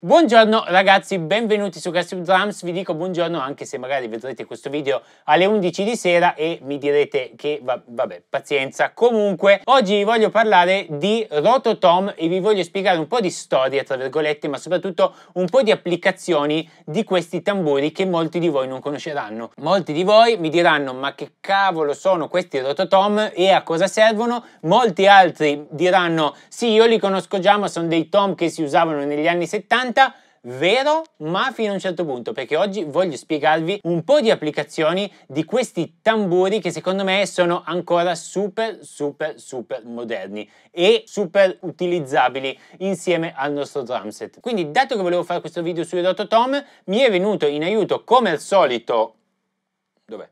Buongiorno ragazzi, benvenuti su Castle Drums, vi dico buongiorno anche se magari vedrete questo video alle 11 di sera e mi direte che va, vabbè, pazienza. Comunque, oggi vi voglio parlare di Rototom e vi voglio spiegare un po' di storia, tra virgolette, ma soprattutto un po' di applicazioni di questi tamburi che molti di voi non conosceranno. Molti di voi mi diranno ma che cavolo sono questi Rototom e a cosa servono? Molti altri diranno sì, io li conosco già ma sono dei tom che si usavano negli anni 70 50 vero ma fino a un certo punto perché oggi voglio spiegarvi un po' di applicazioni di questi tamburi che secondo me sono ancora super super super moderni e super utilizzabili insieme al nostro drumset quindi dato che volevo fare questo video sui rototom mi è venuto in aiuto come al solito dov'è?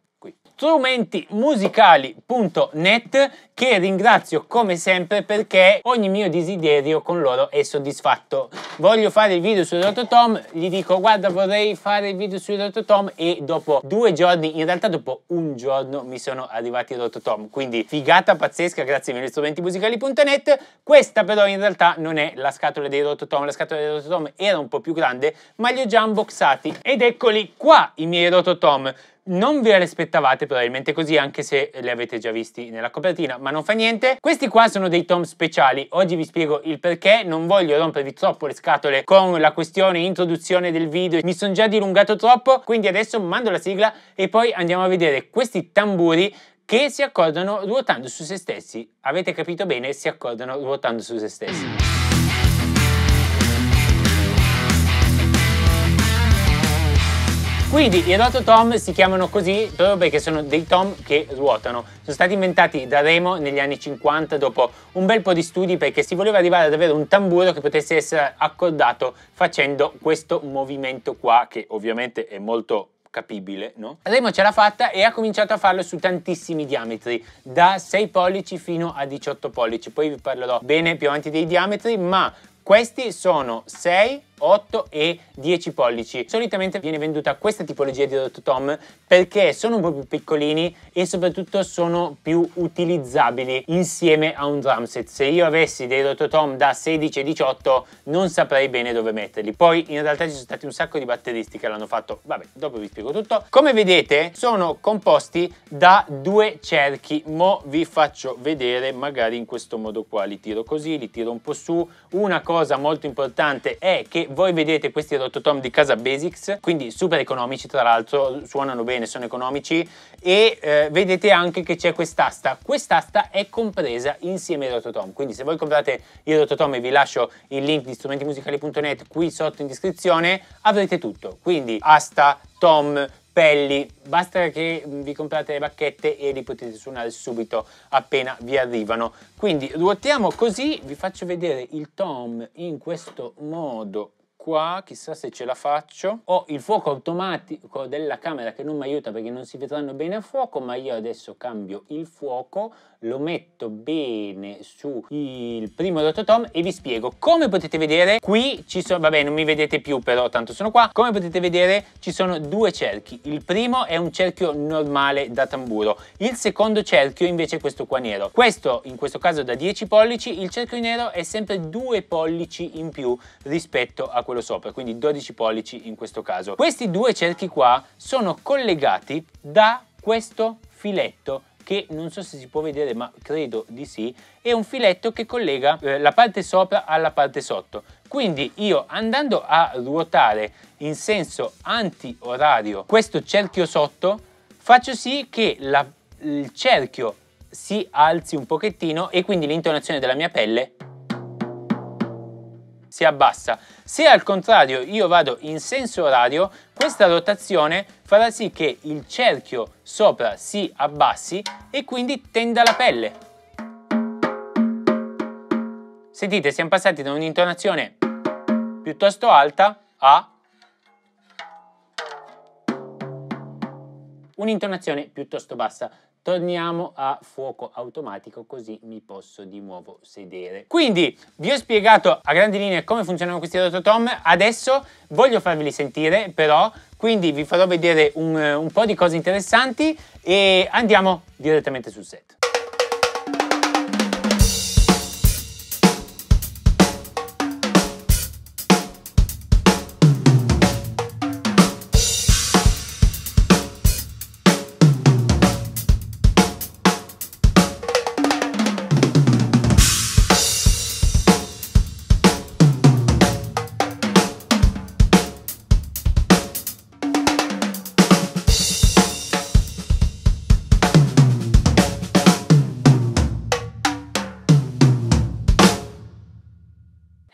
strumentimusicali.net che ringrazio come sempre perché ogni mio desiderio con loro è soddisfatto. Voglio fare il video su Rototom, gli dico guarda vorrei fare il video su Rototom e dopo due giorni, in realtà dopo un giorno mi sono arrivati Rototom, quindi figata pazzesca, grazie mille strumentimusicali.net. Questa però in realtà non è la scatola dei Rototom, la scatola dei Rototom era un po' più grande ma li ho già unboxati ed eccoli qua i miei Rototom non ve le aspettavate probabilmente così, anche se le avete già visti nella copertina, ma non fa niente. Questi qua sono dei tom speciali, oggi vi spiego il perché, non voglio rompervi troppo le scatole con la questione introduzione del video, mi sono già dilungato troppo, quindi adesso mando la sigla e poi andiamo a vedere questi tamburi che si accordano ruotando su se stessi. Avete capito bene? Si accordano ruotando su se stessi. Quindi i rototom si chiamano così proprio perché sono dei tom che ruotano. Sono stati inventati da Remo negli anni 50 dopo un bel po' di studi perché si voleva arrivare ad avere un tamburo che potesse essere accordato facendo questo movimento qua che ovviamente è molto capibile, no? Remo ce l'ha fatta e ha cominciato a farlo su tantissimi diametri, da 6 pollici fino a 18 pollici. Poi vi parlerò bene più avanti dei diametri, ma questi sono 6 8 e 10 pollici. Solitamente viene venduta questa tipologia di dot tom perché sono un po' più piccolini e soprattutto sono più utilizzabili insieme a un drum set. Se io avessi dei dot tom da 16 e 18 non saprei bene dove metterli. Poi in realtà ci sono stati un sacco di batteristi che l'hanno fatto, vabbè dopo vi spiego tutto. Come vedete sono composti da due cerchi, mo vi faccio vedere magari in questo modo qua, li tiro così, li tiro un po' su. Una cosa molto importante è che quindi voi vedete questi rototom di casa Basics, quindi super economici tra l'altro, suonano bene, sono economici e eh, vedete anche che c'è quest'asta. Quest'asta è compresa insieme ai rototom, quindi se voi comprate i rototom e vi lascio il link di strumentimusicali.net qui sotto in descrizione, avrete tutto. Quindi asta, tom, Pelli, basta che vi comprate le bacchette e li potete suonare subito appena vi arrivano. Quindi ruotiamo così, vi faccio vedere il tom in questo modo qua, chissà se ce la faccio. Ho il fuoco automatico della camera che non mi aiuta perché non si vedranno bene a fuoco, ma io adesso cambio il fuoco, lo metto bene su il primo rototom e vi spiego. Come potete vedere, qui ci sono, vabbè non mi vedete più però tanto sono qua, come potete vedere ci sono due cerchi. Il primo è un cerchio normale da tamburo, il secondo cerchio invece è questo qua nero. Questo in questo caso da 10 pollici, il cerchio nero è sempre due pollici in più rispetto a quello quello sopra, quindi 12 pollici in questo caso. Questi due cerchi qua sono collegati da questo filetto che non so se si può vedere ma credo di sì, è un filetto che collega eh, la parte sopra alla parte sotto. Quindi io andando a ruotare in senso anti-orario questo cerchio sotto, faccio sì che la, il cerchio si alzi un pochettino e quindi l'intonazione della mia pelle si abbassa. Se al contrario io vado in senso orario, questa rotazione farà sì che il cerchio sopra si abbassi e quindi tenda la pelle. Sentite, siamo passati da un'intonazione piuttosto alta a un'intonazione piuttosto bassa torniamo a fuoco automatico così mi posso di nuovo sedere. Quindi vi ho spiegato a grandi linee come funzionano questi rototom, adesso voglio farveli sentire però, quindi vi farò vedere un, un po' di cose interessanti e andiamo direttamente sul set.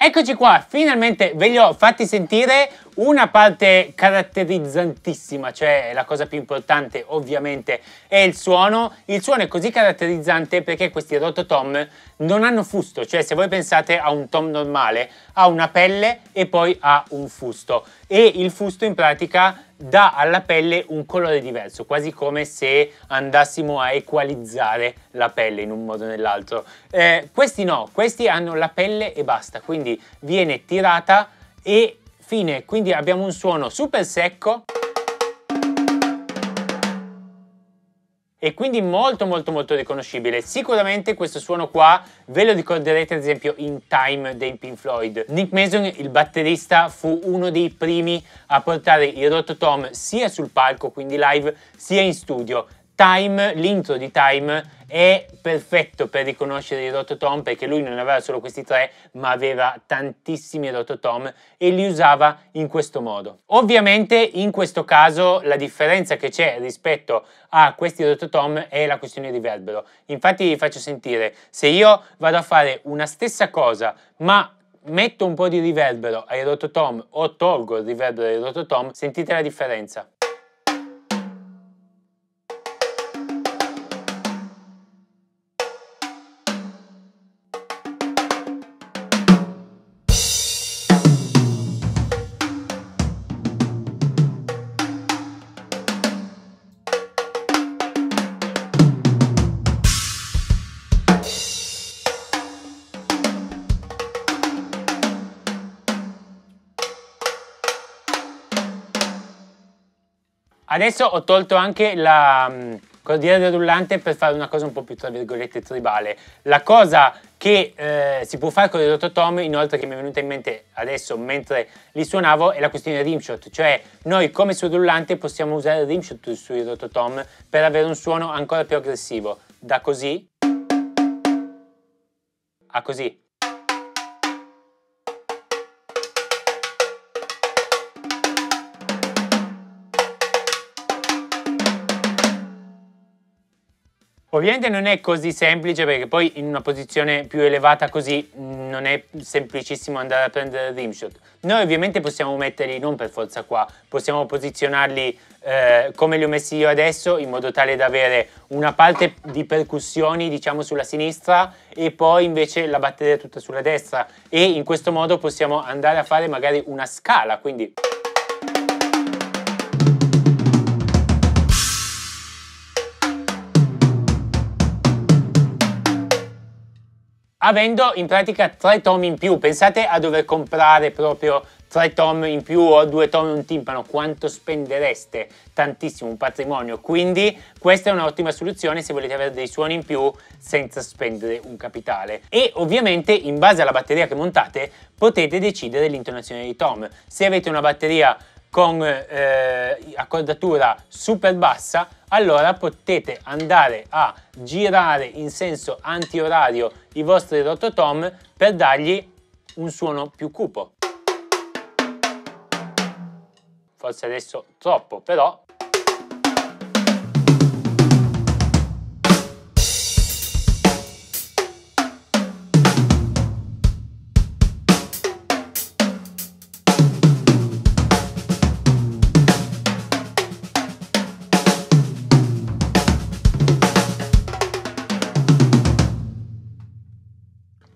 Eccoci qua, finalmente ve li ho fatti sentire una parte caratterizzantissima, cioè la cosa più importante ovviamente, è il suono. Il suono è così caratterizzante perché questi rototom non hanno fusto, cioè se voi pensate a un tom normale, ha una pelle e poi ha un fusto. E il fusto in pratica dà alla pelle un colore diverso, quasi come se andassimo a equalizzare la pelle in un modo o nell'altro. Eh, questi no, questi hanno la pelle e basta, quindi viene tirata e fine, quindi abbiamo un suono super secco e quindi molto molto molto riconoscibile. Sicuramente questo suono qua ve lo ricorderete ad esempio in Time dei Pink Floyd. Nick Mason, il batterista, fu uno dei primi a portare il rototom sia sul palco, quindi live, sia in studio Time, l'intro di Time è perfetto per riconoscere i rototom perché lui non aveva solo questi tre ma aveva tantissimi rototom e li usava in questo modo. Ovviamente in questo caso la differenza che c'è rispetto a questi rototom è la questione di riverbero. Infatti vi faccio sentire, se io vado a fare una stessa cosa ma metto un po' di riverbero ai rototom o tolgo il riverbero ai rototom, sentite la differenza. Adesso ho tolto anche la mm, cordiera del rullante per fare una cosa un po' più tra virgolette tribale. La cosa che eh, si può fare con il rototom, inoltre che mi è venuta in mente adesso mentre li suonavo, è la questione del rimshot, cioè noi come sul rullante possiamo usare il rimshot sui rototom per avere un suono ancora più aggressivo, da così a così. Ovviamente non è così semplice perché poi in una posizione più elevata così mm, non è semplicissimo andare a prendere il rimshot. Noi ovviamente possiamo metterli non per forza qua, possiamo posizionarli eh, come li ho messi io adesso in modo tale da avere una parte di percussioni diciamo sulla sinistra e poi invece la batteria tutta sulla destra e in questo modo possiamo andare a fare magari una scala, quindi... avendo in pratica tre tom in più. Pensate a dover comprare proprio tre tom in più o due tom e un timpano, quanto spendereste? Tantissimo, un patrimonio. Quindi questa è un'ottima soluzione se volete avere dei suoni in più senza spendere un capitale. E ovviamente in base alla batteria che montate potete decidere l'intonazione dei tom. Se avete una batteria con eh, accordatura super bassa, allora potete andare a girare in senso anti-orario i vostri rototom per dargli un suono più cupo. Forse adesso troppo, però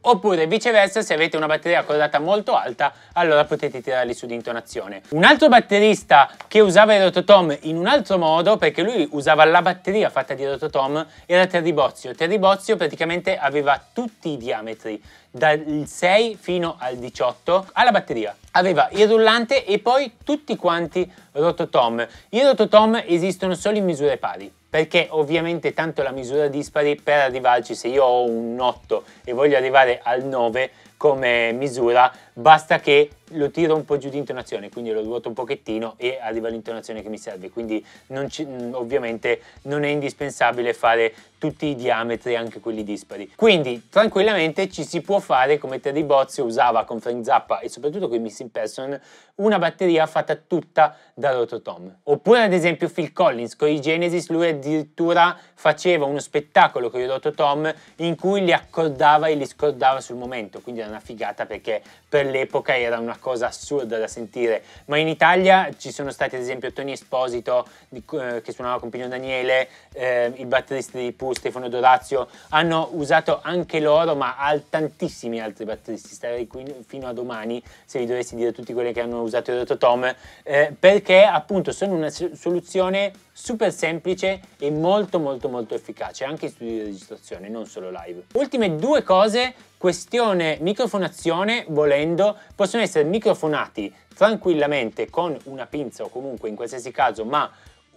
oppure viceversa se avete una batteria cordata molto alta allora potete tirarli su di intonazione. Un altro batterista che usava il rototom in un altro modo perché lui usava la batteria fatta di rototom era Terry Bozio. Terry Bozio praticamente aveva tutti i diametri dal 6 fino al 18 alla batteria. Aveva il rullante e poi tutti quanti rototom. I rototom esistono solo in misure pari perché ovviamente tanto la misura dispari per arrivarci se io ho un 8 e voglio arrivare al 9 come misura basta che lo tiro un po' giù di intonazione, quindi lo ruoto un pochettino e arriva l'intonazione che mi serve, quindi non mm, ovviamente non è indispensabile fare tutti i diametri, anche quelli dispari. Quindi tranquillamente ci si può fare come Terry Bozzi usava con Frank Zappa e soprattutto con Missing Person, una batteria fatta tutta da rototom. Oppure ad esempio Phil Collins con i Genesis, lui addirittura faceva uno spettacolo con i rototom in cui li accordava e li scordava sul momento, quindi era una figata perché per all'epoca era una cosa assurda da sentire, ma in Italia ci sono stati ad esempio Tony Esposito di, eh, che suonava con Pino Daniele, eh, il batterista di Pooh Stefano Dorazio, hanno usato anche loro ma al tantissimi altri batteristi, starei qui fino a domani se vi dovessi dire tutti quelli che hanno usato il rototom, eh, perché appunto sono una soluzione super semplice e molto molto molto efficace anche in studio di registrazione, non solo live. Ultime due cose, questione microfonazione, volendo, possono essere microfonati tranquillamente con una pinza o comunque in qualsiasi caso, ma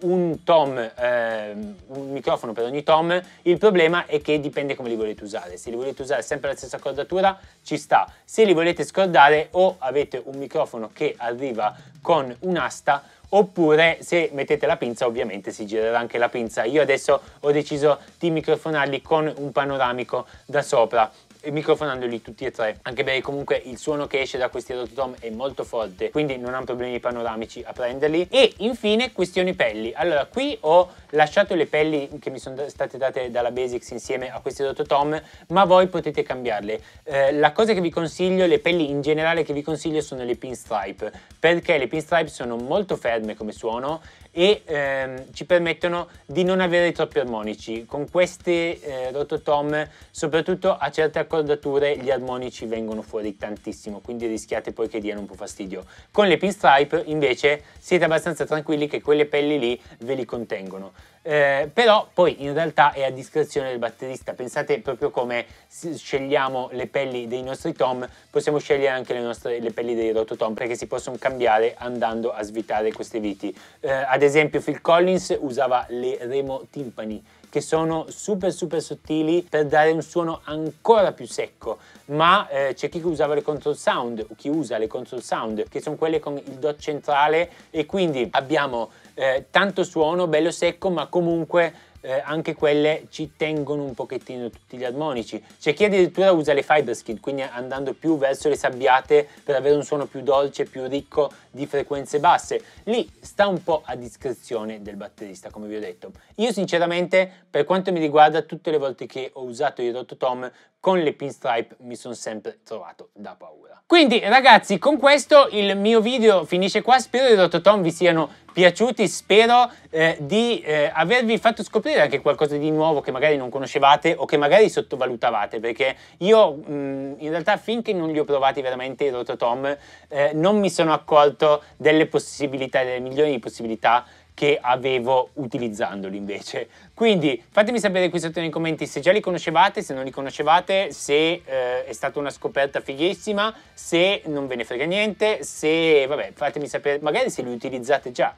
un tom, eh, un microfono per ogni tom, il problema è che dipende come li volete usare. Se li volete usare sempre la stessa accordatura ci sta, se li volete scordare o avete un microfono che arriva con un'asta oppure se mettete la pinza ovviamente si girerà anche la pinza. Io adesso ho deciso di microfonarli con un panoramico da sopra microfonandoli tutti e tre anche perché comunque il suono che esce da questi rototom è molto forte quindi non hanno problemi panoramici a prenderli e infine questioni pelli allora qui ho lasciato le pelli che mi sono state date dalla Basics insieme a questi rototom ma voi potete cambiarle eh, la cosa che vi consiglio le pelli in generale che vi consiglio sono le pinstripe perché le pinstripe sono molto ferme come suono e ehm, ci permettono di non avere troppi armonici. Con queste eh, rototom, soprattutto a certe accordature, gli armonici vengono fuori tantissimo, quindi rischiate poi che diano un po' fastidio. Con le pinstripe invece siete abbastanza tranquilli che quelle pelli lì ve li contengono. Eh, però poi in realtà è a discrezione del batterista. Pensate proprio come scegliamo le pelli dei nostri tom, possiamo scegliere anche le, nostre, le pelli dei rototom perché si possono cambiare andando a svitare queste viti. Eh, ad esempio Phil Collins usava le remo timpani che sono super super sottili per dare un suono ancora più secco ma eh, c'è chi usava le control sound o chi usa le control sound che sono quelle con il dot centrale e quindi abbiamo eh, tanto suono bello secco ma comunque eh, anche quelle ci tengono un pochettino tutti gli armonici. C'è chi addirittura usa le fiber skin, quindi andando più verso le sabbiate per avere un suono più dolce, più ricco di frequenze basse. Lì sta un po' a discrezione del batterista, come vi ho detto. Io sinceramente, per quanto mi riguarda, tutte le volte che ho usato il rototom con le pinstripe mi sono sempre trovato da paura. Quindi ragazzi con questo il mio video finisce qua, spero i Rototom vi siano piaciuti, spero eh, di eh, avervi fatto scoprire anche qualcosa di nuovo che magari non conoscevate o che magari sottovalutavate perché io mh, mm, in realtà finché non li ho provati veramente i Rototom eh, non mi sono accorto delle possibilità, delle milioni di possibilità che avevo utilizzandoli invece. Quindi fatemi sapere qui sotto nei commenti se già li conoscevate, se non li conoscevate, se eh, è stata una scoperta fighissima, se non ve ne frega niente, se vabbè fatemi sapere, magari se li utilizzate già,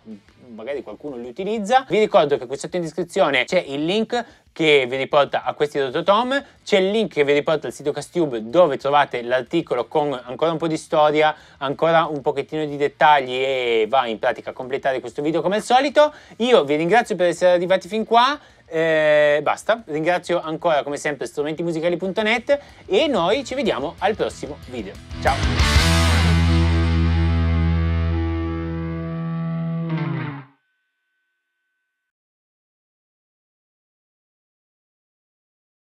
magari qualcuno li utilizza. Vi ricordo che qui sotto in descrizione c'è il link che vi riporta a questi rototom, c'è il link che vi riporta al sito Castube dove trovate l'articolo con ancora un po' di storia, ancora un pochettino di dettagli e va in pratica a completare questo video come al solito. Io vi ringrazio per essere arrivati fin qua. Eh, basta, ringrazio ancora come sempre strumentimusicali.net e noi ci vediamo al prossimo video. Ciao!